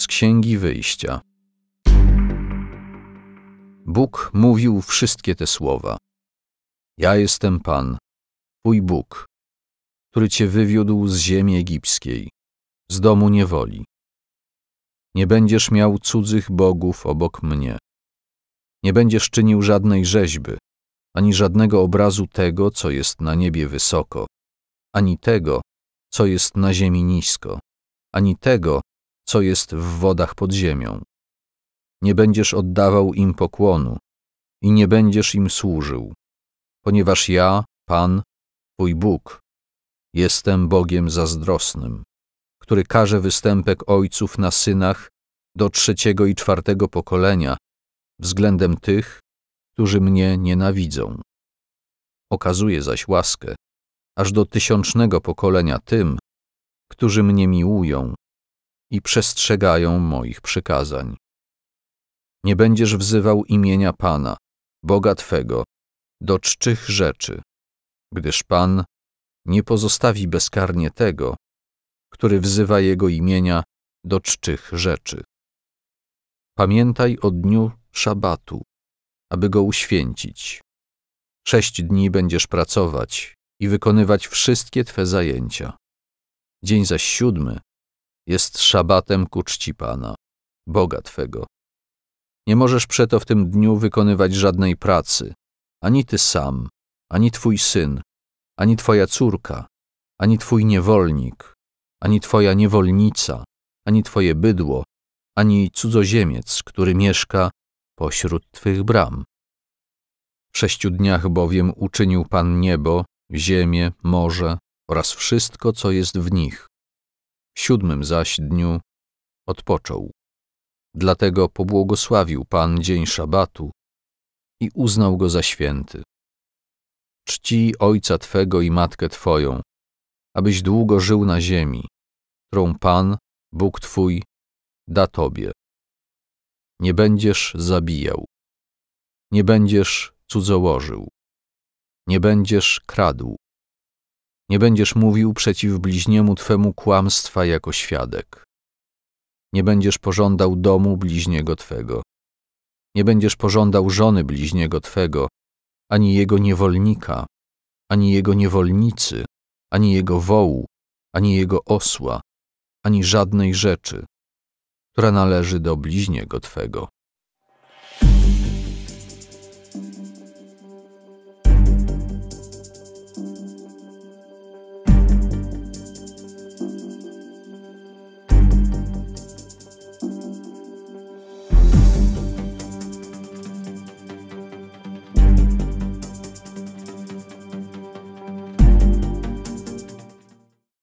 z Księgi Wyjścia. Bóg mówił wszystkie te słowa. Ja jestem Pan, Twój Bóg, który Cię wywiódł z ziemi egipskiej, z domu niewoli. Nie będziesz miał cudzych bogów obok mnie. Nie będziesz czynił żadnej rzeźby, ani żadnego obrazu tego, co jest na niebie wysoko, ani tego, co jest na ziemi nisko, ani tego, co jest w wodach pod ziemią. Nie będziesz oddawał im pokłonu i nie będziesz im służył, ponieważ ja, Pan, Twój Bóg, jestem Bogiem zazdrosnym, który każe występek ojców na synach do trzeciego i czwartego pokolenia względem tych, którzy mnie nienawidzą. Okazuje zaś łaskę aż do tysiącznego pokolenia tym, którzy mnie miłują i przestrzegają moich przykazań. Nie będziesz wzywał imienia Pana, Boga Twego, do czczych rzeczy, gdyż Pan nie pozostawi bezkarnie tego, który wzywa Jego imienia do czczych rzeczy. Pamiętaj o dniu szabatu, aby go uświęcić. Sześć dni będziesz pracować i wykonywać wszystkie Twe zajęcia. Dzień zaś siódmy jest szabatem ku czci Pana, Boga Twego. Nie możesz przeto w tym dniu wykonywać żadnej pracy, ani Ty sam, ani Twój syn, ani Twoja córka, ani Twój niewolnik, ani Twoja niewolnica, ani Twoje bydło, ani cudzoziemiec, który mieszka pośród Twych bram. W sześciu dniach bowiem uczynił Pan niebo, ziemię, morze oraz wszystko, co jest w nich, w siódmym zaś dniu odpoczął. Dlatego pobłogosławił Pan dzień szabatu i uznał go za święty. Czci ojca Twego i matkę Twoją, abyś długo żył na ziemi, którą Pan, Bóg Twój, da Tobie. Nie będziesz zabijał, nie będziesz cudzołożył, nie będziesz kradł, nie będziesz mówił przeciw bliźniemu twemu kłamstwa jako świadek. Nie będziesz pożądał domu bliźniego twego. Nie będziesz pożądał żony bliźniego twego, ani jego niewolnika, ani jego niewolnicy, ani jego wołu, ani jego osła, ani żadnej rzeczy, która należy do bliźniego twego.